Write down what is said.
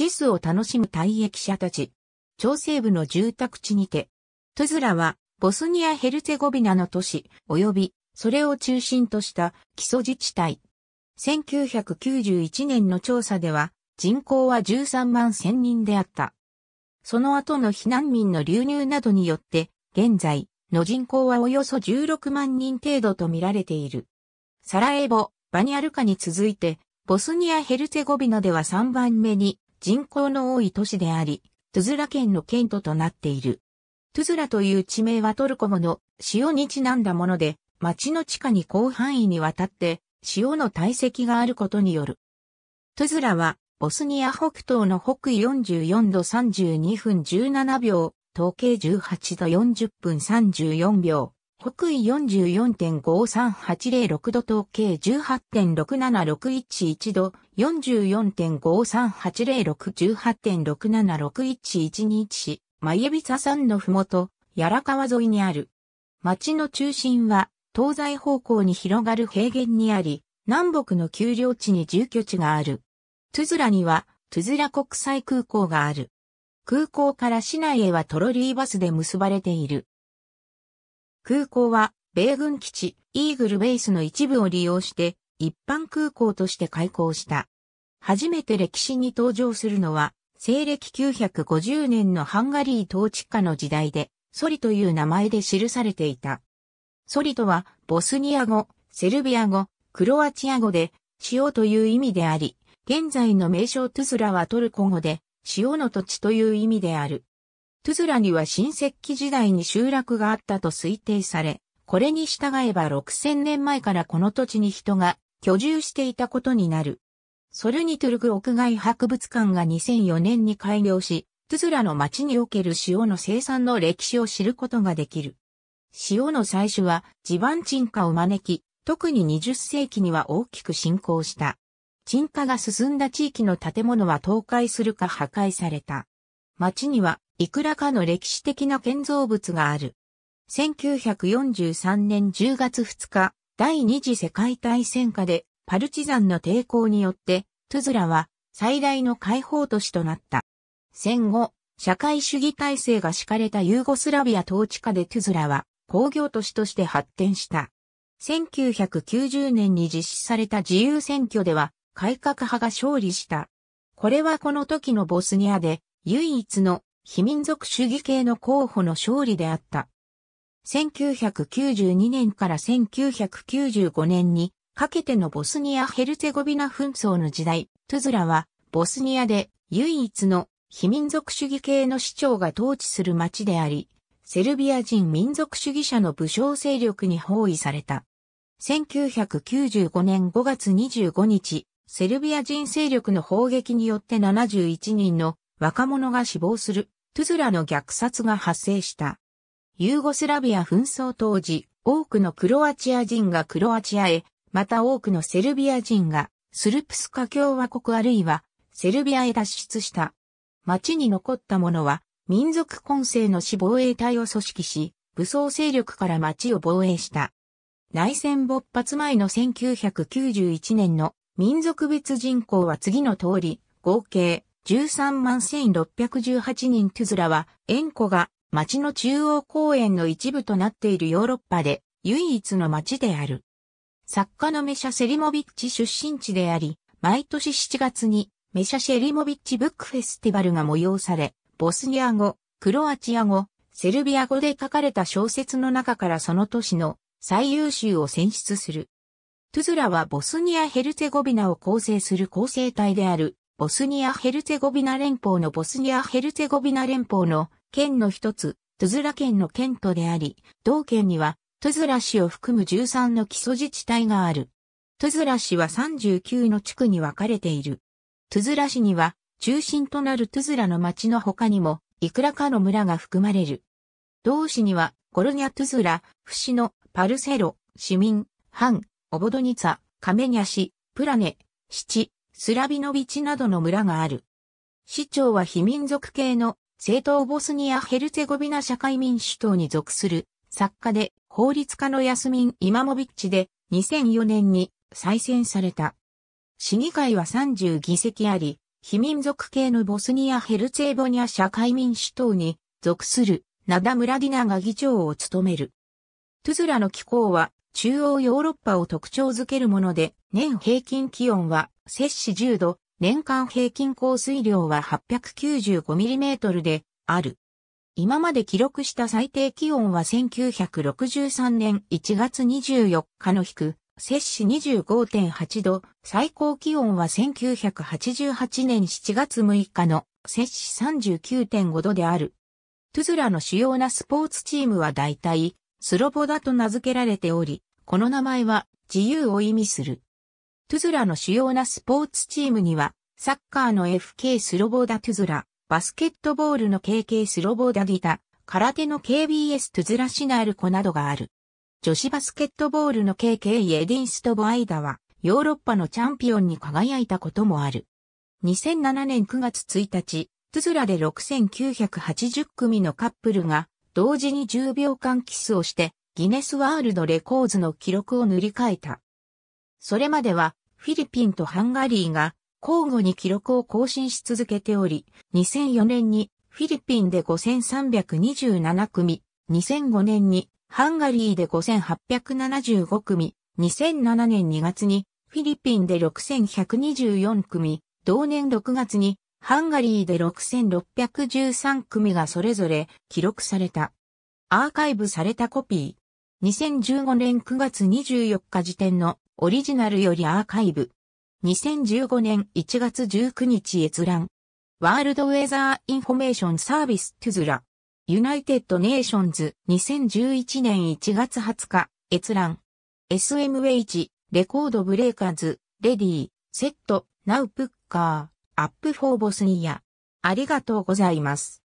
チェスを楽しむ退役者たち。朝西部の住宅地にて、トゥズラはボスニア・ヘルツェゴビナの都市及びそれを中心とした基礎自治体。1991年の調査では人口は13万1000人であった。その後の避難民の流入などによって現在の人口はおよそ16万人程度と見られている。サラエボ、バニアルカに続いて、ボスニア・ヘルツェゴビナでは3番目に人口の多い都市であり、トゥズラ県の県都となっている。トゥズラという地名はトルコ語の塩にちなんだもので、町の地下に広範囲にわたって塩の堆積があることによる。トゥズラはボスニア北東の北緯44度32分17秒、統計18度40分34秒、北緯44.53806度統計18.67611度44.5380618.67611マイエビサ山のふもと、やら川沿いにある。町の中心は東西方向に広がる平原にあり、南北の丘陵地に住居地がある。トゥズラにはトゥズラ国際空港がある。空港から市内へはトロリーバスで結ばれている。空港は、米軍基地、イーグルベースの一部を利用して、一般空港として開港した。初めて歴史に登場するのは、西暦950年のハンガリー統治下の時代で、ソリという名前で記されていた。ソリとは、ボスニア語、セルビア語、クロアチア語で、塩という意味であり、現在の名称トゥスラはトルコ語で、塩の土地という意味である。トゥズラには新石器時代に集落があったと推定され、これに従えば6000年前からこの土地に人が居住していたことになる。ソルニトゥルグ屋外博物館が2004年に開業し、トゥズラの町における塩の生産の歴史を知ることができる。塩の採取は地盤沈下を招き、特に20世紀には大きく進行した。沈下が進んだ地域の建物は倒壊するか破壊された。町にはいくらかの歴史的な建造物がある。1943年10月2日、第二次世界大戦下でパルチザンの抵抗によって、トゥズラは最大の解放都市となった。戦後、社会主義体制が敷かれたユーゴスラビア統治下でトゥズラは工業都市として発展した。1990年に実施された自由選挙では改革派が勝利した。これはこの時のボスニアで唯一の非民族主義系の候補の勝利であった。1992年から1995年にかけてのボスニア・ヘルツェゴビナ紛争の時代、トゥズラはボスニアで唯一の非民族主義系の市長が統治する町であり、セルビア人民族主義者の武将勢力に包囲された。1995年5月25日、セルビア人勢力の砲撃によって71人の若者が死亡するトゥズラの虐殺が発生した。ユーゴスラビア紛争当時、多くのクロアチア人がクロアチアへ、また多くのセルビア人がスルプスカ共和国あるいはセルビアへ脱出した。町に残った者は民族混成の死防衛隊を組織し、武装勢力から町を防衛した。内戦勃発前の1991年の民族別人口は次の通り、合計13万1618人トゥズラは、塩湖が町の中央公園の一部となっているヨーロッパで唯一の町である。作家のメシャ・セリモビッチ出身地であり、毎年7月にメシャ・シェリモビッチ・ブックフェスティバルが催され、ボスニア語、クロアチア語、セルビア語で書かれた小説の中からその年の最優秀を選出する。トゥズラはボスニア・ヘルツェゴビナを構成する構成体であるボスニア・ヘルツェゴビナ連邦のボスニア・ヘルツェゴビナ連邦の県の一つ、トゥズラ県の県都であり、同県にはトゥズラ市を含む13の基礎自治体がある。トゥズラ市は39の地区に分かれている。トゥズラ市には中心となるトゥズラの町の他にも、いくらかの村が含まれる。同市には、ゴルニャ・トゥズラ、フシノ、パルセロ、市民、ハン、オボドニツァ、カメニャ市、プラネ、シチ、スラビノビチなどの村がある。市長は非民族系の政党ボスニア・ヘルツェゴビナ社会民主党に属する作家で法律家のヤスミン・イマモビッチで2004年に再選された。市議会は30議席あり、非民族系のボスニア・ヘルツェボニア社会民主党に属するナダ・ムラディナが議長を務める。トゥズラの気候は中央ヨーロッパを特徴づけるもので、年平均気温は摂氏10度、年間平均降水量は 895mm である。今まで記録した最低気温は1963年1月24日の低、摂氏25.8度、最高気温は1988年7月6日の摂氏39.5度である。トゥズラの主要なスポーツチームは大体、スロボダと名付けられており、この名前は自由を意味する。トゥズラの主要なスポーツチームには、サッカーの FK スロボーダ・トゥズラ、バスケットボールの KK スロボーダ・ディタ、空手の KBS トゥズラシナールコなどがある。女子バスケットボールの KK エディンスト・ボアイダは、ヨーロッパのチャンピオンに輝いたこともある。2007年9月1日、トゥズラで6980組のカップルが、同時に10秒間キスをして、ギネスワールドレコーズの記録を塗り替えた。それまでは、フィリピンとハンガリーが交互に記録を更新し続けており、2004年にフィリピンで5327組、2005年にハンガリーで5875組、2007年2月にフィリピンで6124組、同年6月にハンガリーで6613組がそれぞれ記録された。アーカイブされたコピー。2015年9月24日時点のオリジナルよりアーカイブ。2015年1月19日閲覧。ワールドウェザーインフォメーションサービストゥズラ。ユナイテッドネーションズ2011年1月20日閲覧。SMH、レコードブレーカーズ、レディー、セット、ナウプッカー、アップフォーボスニア。ありがとうございます。